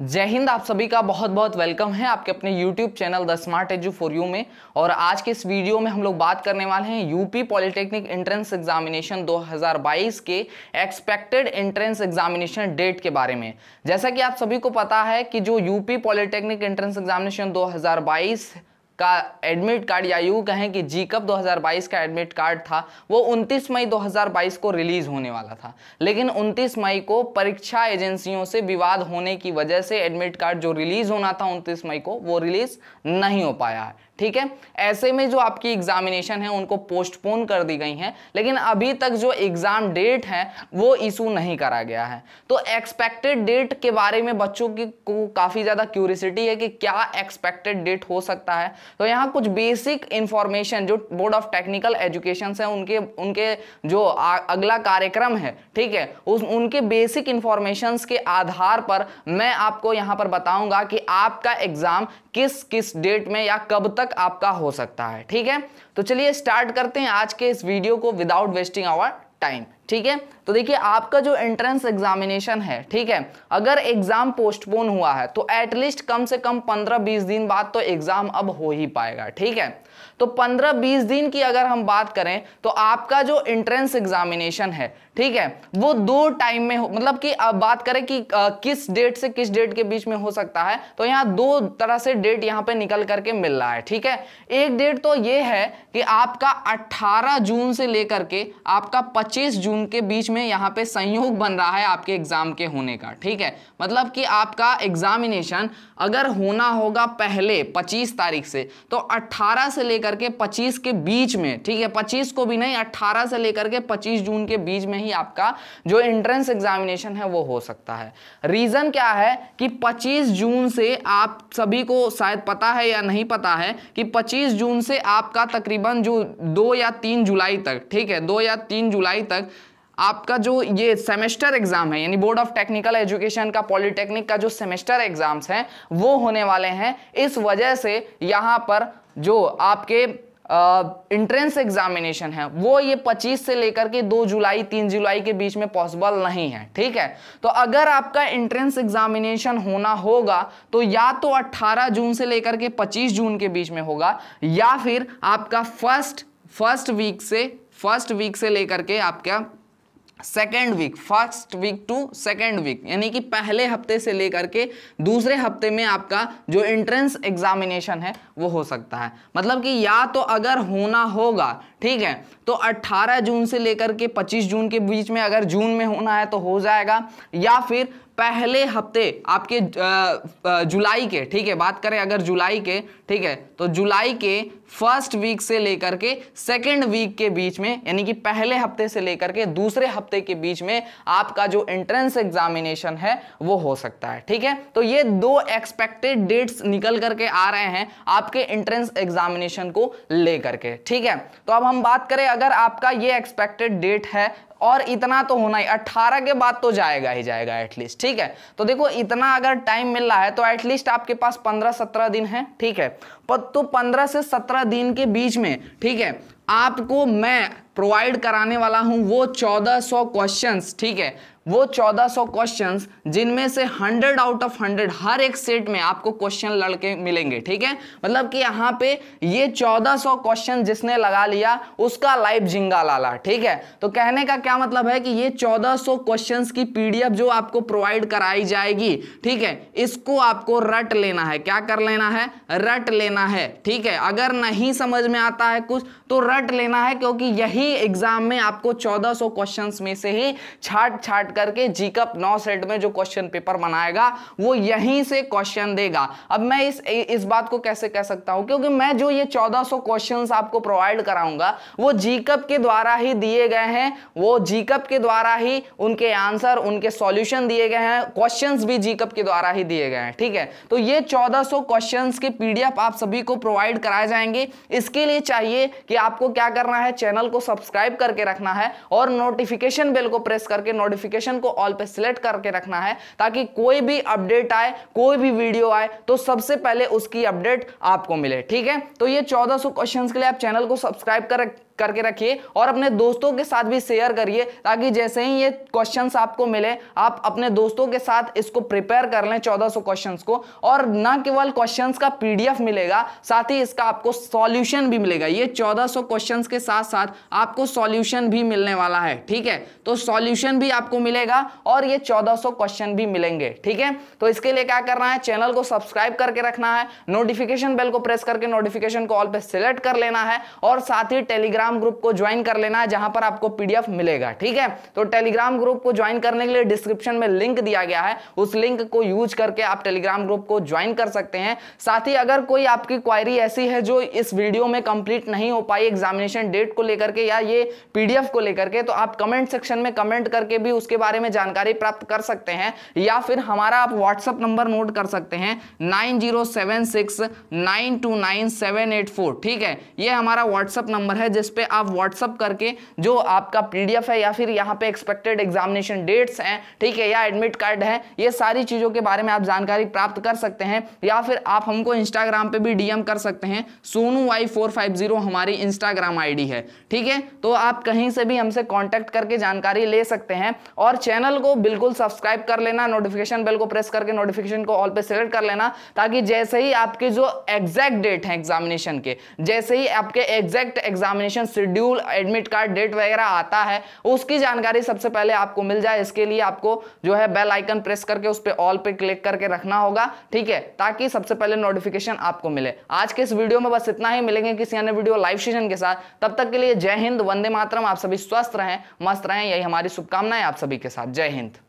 जय हिंद आप सभी का बहुत बहुत वेलकम है आपके अपने YouTube channel the smart edu for you में और आज के इस वीडियो में हम लोग बात करने वाले हैं यूपी पॉलिटेक्निक एंट्रेंस एग्जामिनेशन 2022 के एक्सपेक्टेड एंट्रेंस एग्जामिनेशन डेट के बारे में जैसा कि आप सभी को पता है कि जो यूपी पॉलिटेक्निक एंट्रेंस एग्जामिनेशन दो का एडमिट कार्ड या यूँ कहें कि जी कप 2022 का एडमिट कार्ड था वो 29 मई 2022 को रिलीज़ होने वाला था लेकिन 29 मई को परीक्षा एजेंसियों से विवाद होने की वजह से एडमिट कार्ड जो रिलीज़ होना था 29 मई को वो रिलीज़ नहीं हो पाया है ठीक है ऐसे में जो आपकी एग्जामिनेशन है उनको पोस्टपोन कर दी गई हैं लेकिन अभी तक जो एग्ज़ाम डेट है वो इशू नहीं करा गया है तो एक्सपेक्टेड डेट के बारे में बच्चों की को काफ़ी ज़्यादा क्यूरिसिटी है कि क्या एक्सपेक्टेड डेट हो सकता है तो यहाँ कुछ बेसिक इन्फॉर्मेशन जो बोर्ड ऑफ टेक्निकल एजुकेशन है उनके उनके जो आ, अगला कार्यक्रम है ठीक है उस उनके बेसिक इन्फॉर्मेशन के आधार पर मैं आपको यहाँ पर बताऊँगा कि आपका एग्ज़ाम किस किस डेट में या कब तक तक आपका हो सकता है ठीक है तो चलिए स्टार्ट करते हैं आज के इस वीडियो को विदाउट वेस्टिंग आवर टाइम ठीक है तो देखिए आपका जो एंट्रेंस एग्जामिनेशन है ठीक है अगर एग्जाम पोस्टपोन हुआ है तो एटलीस्ट कम से कम 15-20 दिन बाद तो एग्जाम अब हो ही पाएगा ठीक है तो 15-20 दिन की अगर हम बात करें तो आपका जो एंट्रेंस एग्जामिनेशन है ठीक है वो दो टाइम में मतलब कि अब बात करें कि आ, किस डेट से किस डेट के बीच में हो सकता है तो यहां दो तरह से डेट यहां पे निकल करके मिल रहा है ठीक है एक डेट तो ये है कि आपका 18 जून से लेकर के आपका 25 जून उनके बीच में यहाँ पे संयोग बन रहा है आपके एग्ज़ाम के होने का ठीक है मतलब कि आपका एग्ज़ामिनेशन अगर होना होगा पहले 25 तारीख से तो 18 से लेकर के 25 के बीच में ठीक है 25 को भी नहीं 18 से लेकर के 25 जून के बीच में ही आपका जो एंट्रेंस एग्ज़ामिनेशन है वो हो सकता है रीज़न क्या है कि पच्चीस जून से आप सभी को शायद पता है या नहीं पता है कि पच्चीस जून से आपका तकरीबन जो दो या तीन जुलाई तक ठीक है दो या तीन जुलाई तक आपका जो ये सेमेस्टर एग्जाम है यानी बोर्ड ऑफ टेक्निकल एजुकेशन का पॉलिटेक्निक का जो सेमेस्टर एग्जाम्स हैं वो होने वाले हैं इस वजह से यहाँ पर जो आपके इंट्रेंस uh, एग्जामिनेशन है वो ये 25 से लेकर के 2 जुलाई 3 जुलाई के बीच में पॉसिबल नहीं है ठीक है तो अगर आपका इंट्रेंस एग्जामिनेशन होना होगा तो या तो 18 जून से लेकर के 25 जून के बीच में होगा या फिर आपका फर्स्ट फर्स्ट वीक से फर्स्ट वीक से लेकर के आपका second week first week to second week यानी कि पहले हफ्ते से लेकर के दूसरे हफ्ते में आपका जो एंट्रेंस एग्जामिनेशन है वो हो सकता है मतलब कि या तो अगर होना होगा ठीक है तो 18 जून से लेकर के 25 जून के बीच में अगर जून में होना है तो हो जाएगा या फिर पहले हफ्ते आपके जुलाई के ठीक है बात करें अगर जुलाई के ठीक है तो जुलाई के फर्स्ट वीक से लेकर के सेकेंड वीक के बीच में यानी कि पहले हफ्ते से लेकर के दूसरे हफ्ते के बीच में आपका जो एंट्रेंस एग्जामिनेशन है वो हो सकता है ठीक है तो ये दो एक्सपेक्टेड डेट्स निकल करके आ रहे हैं आपके एंट्रेंस एग्जामिनेशन को लेकर के ठीक है तो अब हम बात करें अगर आपका ये एक्सपेक्टेड डेट है और इतना तो होना ही अठारह के बाद तो जाएगा ही जाएगा एटलीस्ट ठीक है तो देखो इतना अगर टाइम मिल रहा है तो एटलीस्ट आपके पास पंद्रह सत्रह दिन है ठीक है तो पंद्रह से सत्रह दिन के बीच में ठीक है आपको मैं प्रोवाइड कराने वाला हूं वो 1400 क्वेश्चंस ठीक है वो 1400 क्वेश्चंस जिनमें से 100 आउट ऑफ 100 हर एक सेट में आपको क्वेश्चन लड़के मिलेंगे ठीक है मतलब कि यहां पे ये 1400 क्वेश्चन जिसने लगा लिया उसका लाइव जिंगा लाला ठीक है तो कहने का क्या मतलब है कि ये 1400 क्वेश्चंस की पीडीएफ जो आपको प्रोवाइड कराई जाएगी ठीक है इसको आपको रट लेना है क्या कर लेना है रट लेना है ठीक है अगर नहीं समझ में आता है कुछ तो रट लेना है क्योंकि यही ही एग्जाम में आपको 1400 क्वेश्चंस में से ही छाट छाट करके जीकप नौ सेट में जो क्वेश्चन पेपर बनाएगा वो यहीं से क्वेश्चन देगा अब मैं इस इस बात को कैसे कह सकता हूं क्योंकि मैं जो ये 1400 क्वेश्चंस आपको प्रोवाइड कराऊंगा वो जीकप के द्वारा ही दिए गए हैं वो जीकप के द्वारा ही उनके आंसर उनके सोल्यूशन दिए गए हैं क्वेश्चन भी जीकप के द्वारा ही दिए गए हैं ठीक है तो ये 1400 क्वेश्चंस के पीडीएफ आप सभी को प्रोवाइड कराए जाएंगे इसके लिए चाहिए कि आपको क्या करना है चैनल को सब सब्सक्राइब करके रखना है और नोटिफिकेशन बेल को प्रेस करके नोटिफिकेशन को ऑल पे सिलेक्ट करके रखना है ताकि कोई भी अपडेट आए कोई भी वीडियो आए तो सबसे पहले उसकी अपडेट आपको मिले ठीक है तो ये चौदह क्वेश्चन के लिए आप चैनल को सब्सक्राइब कर करके रखिए और अपने दोस्तों के साथ भी शेयर करिए ताकि जैसे ही ये क्वेश्चंस आपको मिले आप अपने दोस्तों के साथ इसको प्रिपेयर कर लें 1400 क्वेश्चंस को और ना केवल क्वेश्चंस का पीडीएफ मिलेगा साथ ही इसका आपको सॉल्यूशन भी मिलेगा ये 1400 क्वेश्चंस के साथ साथ आपको सॉल्यूशन भी मिलने वाला है ठीक है तो सॉल्यूशन भी आपको मिलेगा और ये सौ क्वेश्चन भी मिलेंगे ठीक है तो इसके लिए क्या करना है चैनल को सब्सक्राइब करके रखना है नोटिफिकेशन बेल को प्रेस करके नोटिफिकेशन को ऑल पे सिलेक्ट कर लेना है और साथ ही टेलीग्राम टेलीग्राम ग्रुप को ज्वाइन कर लेना है जहां पर आपको पीडीएफ मिलेगा ठीक है तो टेलीग्राम ग्रुप को ज्वाइन करने के लिए डिस्क्रिप्शन में लिंक दिया गया है उस लिंक को यूज करके आप टेलीग्राम ग्रुप को ज्वाइन कर सकते हैं साथ ही अगर कोई आपकी क्वायरी ऐसी है जो इस वीडियो में कंप्लीट नहीं हो पाई एग्जामिनेशन डेट को लेकर के या ये पीडीएफ को लेकर के तो आप कमेंट सेक्शन में कमेंट करके भी उसके बारे में जानकारी प्राप्त कर सकते हैं या फिर हमारा आप व्हाट्सएप नंबर नोट कर सकते हैं nine zero seven six nine two nine seven eight four ठीक है ये हमारा व्हाट्सएप नंबर है जिस पे आप व्हाट्सअप करके जो आपका पीडीएफ है या फिर यहाँ पे एक्सपेक्टेड एग्जामिनेशन डेट्स हैं ठीक है या एडमिट कार्ड है ये सारी चीज़ों के बारे में आप जानकारी प्राप्त कर सकते हैं या फिर आप हमको इंस्टाग्राम पे भी डीएम कर सकते हैं Sonu Y four five zero हमारी इंस्टाग्राम आई है ठीक है तो आप कहीं से भी हमसे कॉन्टैक्ट करके जानकारी ले सकते हैं और चैनल को बिल्कुल सब्सक्राइब कर लेना नोटिफिकेशन बेल को प्रेस करके नोटिफिकेशन को ऑल पर सेलेक्ट कर लेना ताकि जैसे ही आपके जो एग्जैक्ट डेट है एग्जामिनेशन के जैसे ही आपके exact examination schedule admit card date वगैरह आता है उसकी जानकारी सबसे पहले आपको मिल जाए इसके लिए आपको जो है बेल आइकन प्रेस करके उस पर ऑल पे क्लिक करके रखना होगा ठीक है ताकि सबसे पहले नोटिफिकेशन आपको मिले आज के इस वीडियो में बस इतना ही मिलेंगे किसी अन्य वीडियो लाइव सीजन के साथ तब तक के लिए जय हिंद वंदे मातरम आप सभी स्वस्थ रहें मस्त रहें यही हमारी शुभकामनाएं आप सभी के साथ जय हिंद